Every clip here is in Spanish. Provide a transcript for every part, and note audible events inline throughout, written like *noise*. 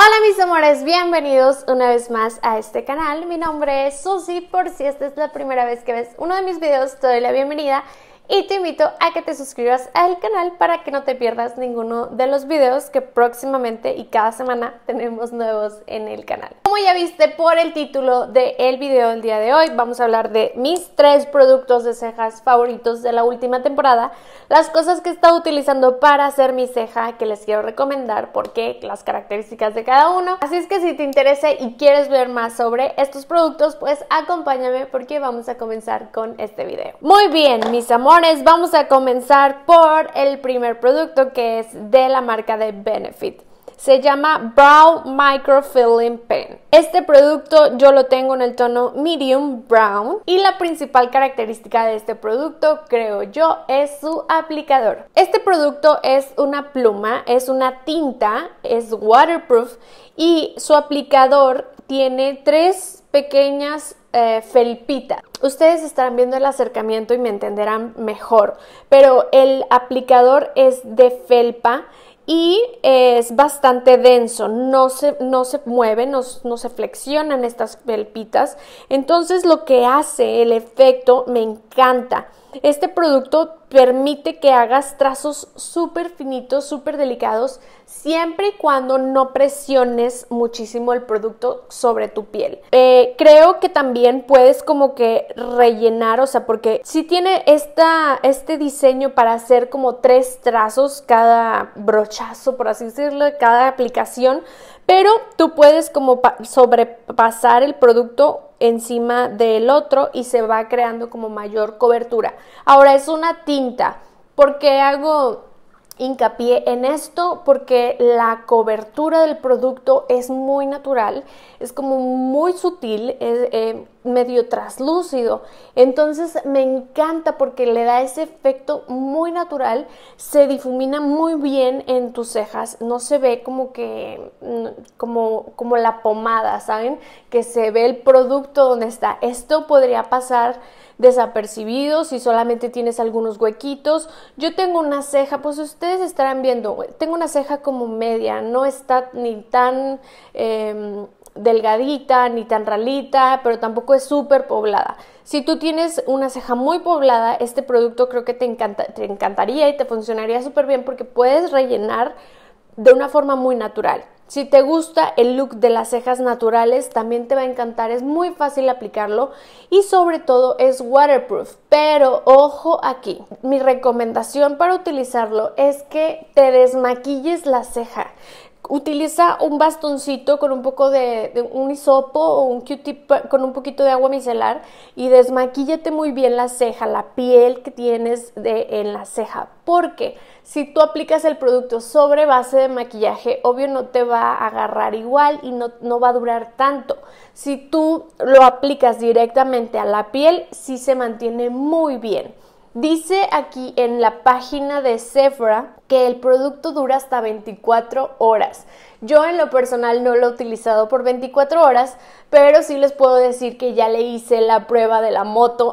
Hola mis amores, bienvenidos una vez más a este canal. Mi nombre es Susy, por si esta es la primera vez que ves uno de mis videos, te doy la bienvenida y te invito a que te suscribas al canal para que no te pierdas ninguno de los videos que próximamente y cada semana tenemos nuevos en el canal. Como ya viste por el título del video del día de hoy, vamos a hablar de mis tres productos de cejas favoritos de la última temporada, las cosas que he estado utilizando para hacer mi ceja que les quiero recomendar porque las características de cada uno. Así es que si te interesa y quieres ver más sobre estos productos, pues acompáñame porque vamos a comenzar con este video. Muy bien, mis amores vamos a comenzar por el primer producto que es de la marca de Benefit. Se llama Brow Micro Filling Pen. Este producto yo lo tengo en el tono medium brown y la principal característica de este producto, creo yo, es su aplicador. Este producto es una pluma, es una tinta, es waterproof y su aplicador tiene tres pequeñas eh, felpita. Ustedes estarán viendo el acercamiento y me entenderán mejor, pero el aplicador es de felpa y es bastante denso, no se, no se mueve, no, no, se flexionan estas felpitas. Entonces lo que hace el efecto me encanta. Este producto permite que hagas trazos súper finitos, súper delicados, siempre y cuando no presiones muchísimo el producto sobre tu piel. Eh, creo que también puedes como que rellenar, o sea, porque si tiene esta, este diseño para hacer como tres trazos cada brochazo, por así decirlo, cada aplicación, pero tú puedes como sobrepasar el producto encima del otro y se va creando como mayor cobertura. Ahora es una tinta. ¿Por qué hago hincapié en esto? Porque la cobertura del producto es muy natural, es como muy sutil. Es, eh, medio traslúcido. Entonces me encanta porque le da ese efecto muy natural, se difumina muy bien en tus cejas, no se ve como que mm, como como la pomada, ¿saben? Que se ve el producto donde está. Esto podría pasar desapercibido si solamente tienes algunos huequitos. Yo tengo una ceja, pues ustedes estarán viendo, tengo una ceja como media, no está ni tan em, delgadita ni tan ralita, pero tampoco es súper poblada. Si tú tienes una ceja muy poblada, este producto creo que te, encanta, te encantaría y te funcionaría súper bien porque puedes rellenar de una forma muy natural. Si te gusta el look de las cejas naturales, también te va a encantar, es muy fácil aplicarlo y sobre todo es waterproof. Pero ojo aquí, mi recomendación para utilizarlo es que te desmaquilles la ceja utiliza un bastoncito con un poco de, un hisopo o un Q-tip con un poquito de agua micelar y desmaquíllate muy bien la ceja, la piel que tienes de, en la ceja, porque si tú aplicas el producto sobre base de maquillaje, obvio no te va a agarrar igual y no, no va a durar tanto. Si tú lo aplicas directamente a la piel, sí se mantiene muy bien. Dice aquí en la página de Sephora que el producto dura hasta 24 horas. Yo en lo personal no lo he utilizado por 24 horas, pero sí les puedo decir que ya le hice la prueba de la moto.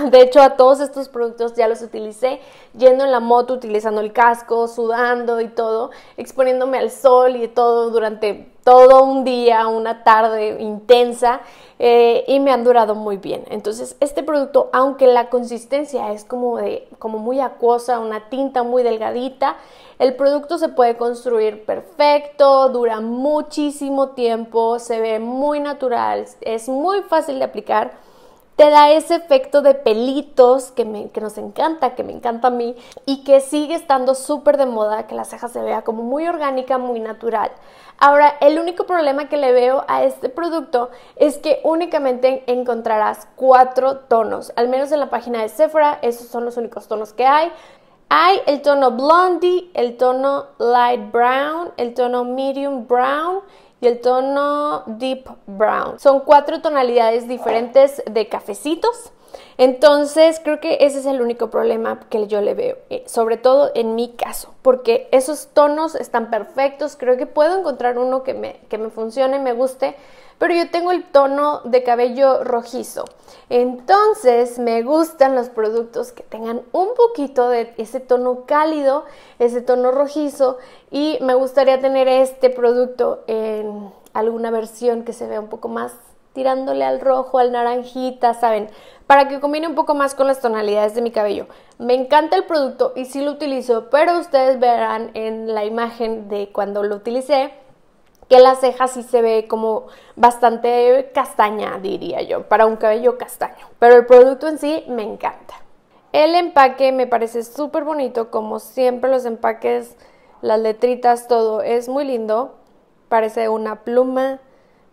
*laughs* De hecho, a todos estos productos ya los utilicé yendo en la moto, utilizando el casco, sudando y todo, exponiéndome al sol y todo durante todo un día, una tarde intensa eh, y me han durado muy bien. Entonces este producto, aunque la consistencia es como, de, como muy acuosa, una tinta muy delgadita, el producto se puede construir perfecto, dura muchísimo tiempo, se ve muy natural, es muy fácil de aplicar. Te da ese efecto de pelitos que, que nos encanta, que me encanta a mí y que sigue estando súper de moda, que la ceja se vea como muy orgánica, muy natural. Ahora, el único problema que le veo a este producto es que únicamente encontrarás cuatro tonos, al menos en la página de Sephora, esos son los únicos tonos que hay. Hay el tono blondie, el tono light brown, el tono medium brown y el tono deep brown. Son cuatro tonalidades diferentes de cafecitos entonces, creo que ese es el único problema que yo le veo, eh, sobre todo en mi caso, porque esos tonos están perfectos, creo que puedo encontrar uno que me, que me funcione, me guste, pero yo tengo el tono de cabello rojizo. Entonces, me gustan los productos que tengan un poquito de ese tono cálido, ese tono rojizo, y me gustaría tener este producto en alguna versión que se vea un poco más tirándole al rojo, al naranjita, ¿saben? Para que combine un poco más con las tonalidades de mi cabello. Me encanta el producto y sí lo utilizo, pero ustedes verán en la imagen de cuando lo utilicé que la ceja sí se ve como bastante castaña, diría yo, para un cabello castaño. Pero el producto en sí me encanta. El empaque me parece súper bonito, como siempre los empaques, las letritas, todo es muy lindo. Parece una pluma,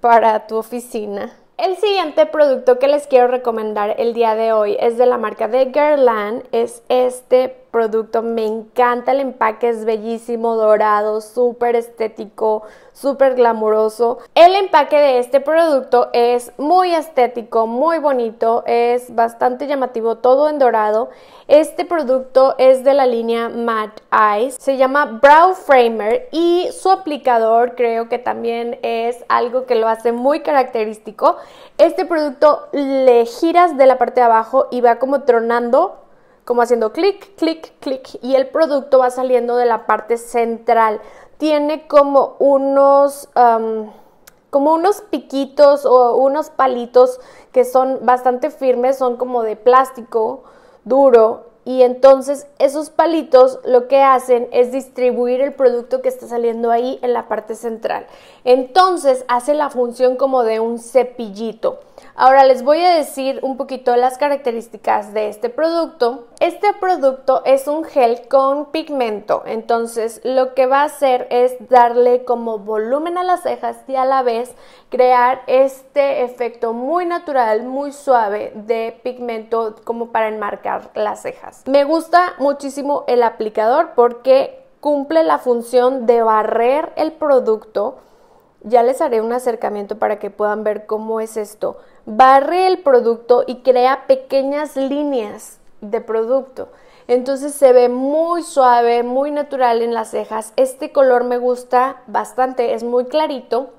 para tu oficina. El siguiente producto que les quiero recomendar el día de hoy es de la marca de Guerlain, es este producto. Me encanta el empaque, es bellísimo, dorado, súper estético, súper glamuroso. El empaque de este producto es muy estético, muy bonito, es bastante llamativo, todo en dorado. Este producto es de la línea Matte Eyes, se llama Brow Framer y su aplicador creo que también es algo que lo hace muy característico. Este producto le giras de la parte de abajo y va como tronando como haciendo clic, clic, clic y el producto va saliendo de la parte central. Tiene como unos, como unos piquitos o unos palitos que son bastante firmes, son como de plástico duro y entonces esos palitos lo que hacen es distribuir el producto que está saliendo ahí en la parte central. Entonces hace la función como de un cepillito. Ahora les voy a decir un poquito las características de este producto. Este producto es un gel con pigmento, entonces lo que va a hacer es darle como volumen a las cejas y a la vez crear este efecto muy natural, muy suave de pigmento como para enmarcar las cejas. Me gusta muchísimo el aplicador porque cumple la función de barrer el producto. Ya les haré un acercamiento para que puedan ver cómo es esto barre el producto y crea pequeñas líneas de producto. Entonces se ve muy suave, muy natural en las cejas. Este color me gusta bastante, es muy clarito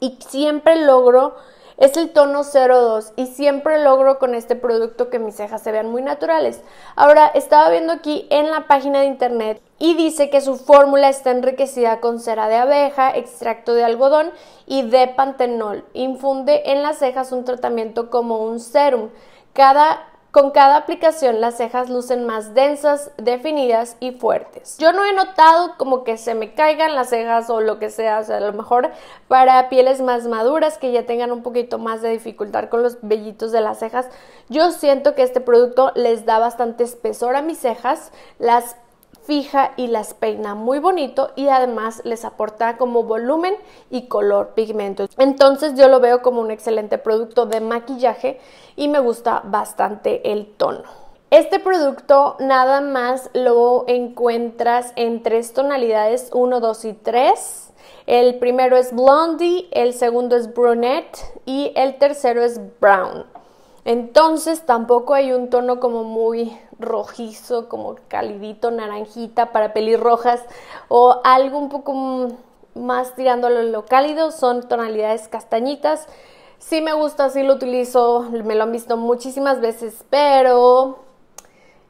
y siempre logro es el tono 02 y siempre logro con este producto que mis cejas se vean muy naturales. Ahora, estaba viendo aquí en la página de internet y dice que su fórmula está enriquecida con cera de abeja, extracto de algodón y de pantenol. Infunde en las cejas un tratamiento como un serum. Cada con cada aplicación las cejas lucen más densas, definidas y fuertes. Yo no he notado como que se me caigan las cejas o lo que sea, o sea, a lo mejor para pieles más maduras que ya tengan un poquito más de dificultad con los vellitos de las cejas, yo siento que este producto les da bastante espesor a mis cejas, las fija y las peina muy bonito y además les aporta como volumen y color pigmentos. Entonces yo lo veo como un excelente producto de maquillaje y me gusta bastante el tono. Este producto nada más lo encuentras en tres tonalidades, 1, 2 y 3. El primero es Blondie, el segundo es Brunette y el tercero es Brown. Entonces tampoco hay un tono como muy rojizo, como calidito, naranjita para pelirrojas o algo un poco más tirándolo en lo cálido, son tonalidades castañitas. Sí me gusta, sí lo utilizo, me lo han visto muchísimas veces, pero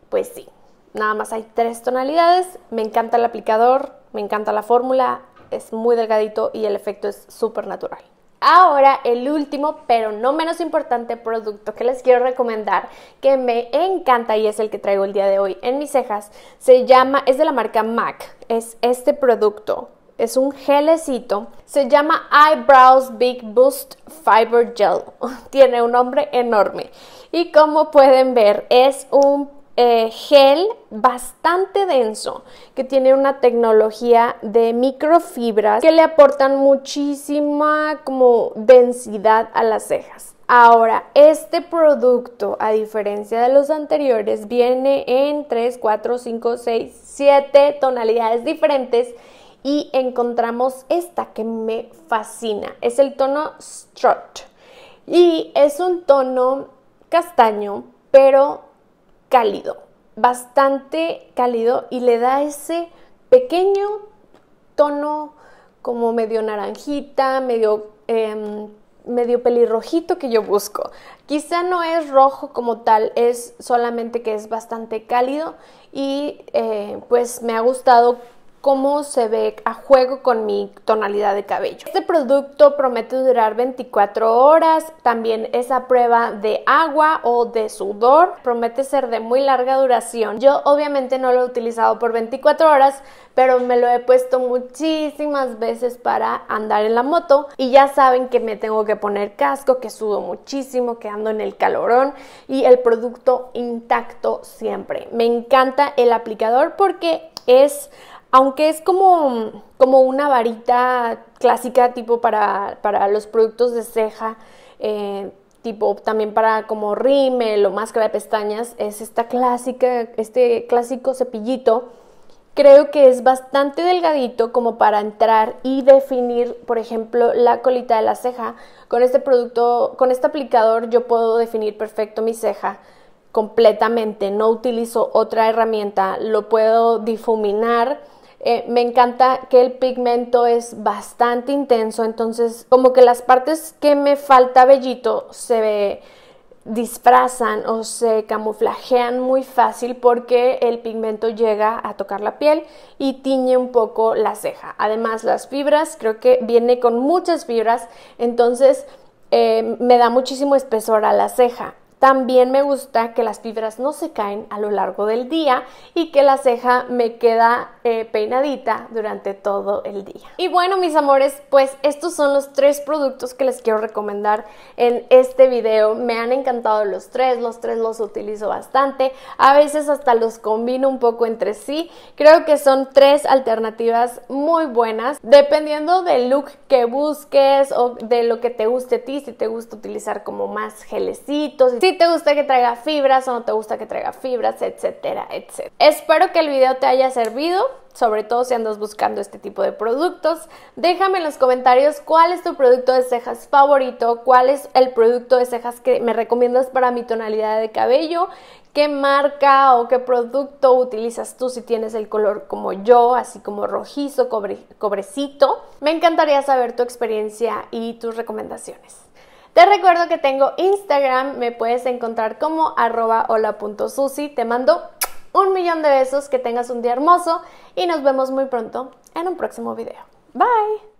pues sí, nada más hay tres tonalidades. Me encanta el aplicador, me encanta la fórmula, es muy delgadito y el efecto es súper natural. Ahora el último, pero no menos importante producto que les quiero recomendar, que me encanta y es el que traigo el día de hoy en mis cejas, se llama, es de la marca MAC, es este producto es un gelecito. Se llama Eyebrows Big Boost Fiber Gel. *laughs* Tiene un nombre enorme. Y como pueden ver, es un eh, gel bastante denso que tiene una tecnología de microfibras que le aportan muchísima como densidad a las cejas. Ahora, este producto, a diferencia de los anteriores, viene en 3, 4, 5, 6, 7 tonalidades diferentes y encontramos esta que me fascina. Es el tono Strut y es un tono castaño, pero cálido, bastante cálido y le da ese pequeño tono como medio naranjita, medio, em, medio pelirrojito que yo busco. Quizá no es rojo como tal, es solamente que es bastante cálido y eh, pues me ha gustado cómo se ve a juego con mi tonalidad de cabello. Este producto promete durar 24 horas, también esa prueba de agua o de sudor, promete ser de muy larga duración. Yo obviamente no lo he utilizado por 24 horas, pero me lo he puesto muchísimas veces para andar en la moto y ya saben que me tengo que poner casco, que sudo muchísimo, que ando en el calorón y el producto intacto siempre. Me encanta el aplicador porque es aunque es como, como una varita clásica tipo para, los productos de ceja, eh, tipo también para como rímel o máscara de pestañas, es esta clásica, este clásico cepillito. Creo que es bastante delgadito como para entrar y definir, por ejemplo, la colita de la ceja. Con este producto, con este aplicador yo puedo definir perfecto mi ceja completamente, no utilizo otra herramienta, lo puedo difuminar eh, me encanta que el pigmento es bastante intenso, entonces como que las partes que me falta vellito se disfrazan o se camuflajean muy fácil porque el pigmento llega a tocar la piel y tiñe un poco la ceja. Además las fibras, creo que viene con muchas fibras, entonces eh, me da muchísimo espesor a la ceja. También me gusta que las fibras no se caen a lo largo del día y que la ceja me queda eh, peinadita durante todo el día. Y bueno, mis amores, pues estos son los tres productos que les quiero recomendar en este video. Me han encantado los tres, los tres los utilizo bastante. A veces hasta los combino un poco entre sí. Creo que son tres alternativas muy buenas. Dependiendo del look que busques o de lo que te guste a ti, si te gusta utilizar como más gelecitos, si te gusta que traiga fibras o no te gusta que traiga fibras, etcétera, etcétera. Espero que el video te haya servido, sobre todo si andas buscando este tipo de productos. Déjame en los comentarios cuál es tu producto de cejas favorito, cuál es el producto de cejas que me recomiendas para mi tonalidad de cabello, qué marca o qué producto utilizas tú si tienes el color como yo, así como rojizo, cobrecito. Me encantaría saber tu experiencia y tus recomendaciones. Te recuerdo que tengo Instagram, me puedes encontrar como arroba hola.susi. Te mando un millón de besos, que tengas un día hermoso y nos vemos muy pronto en un próximo video. Bye.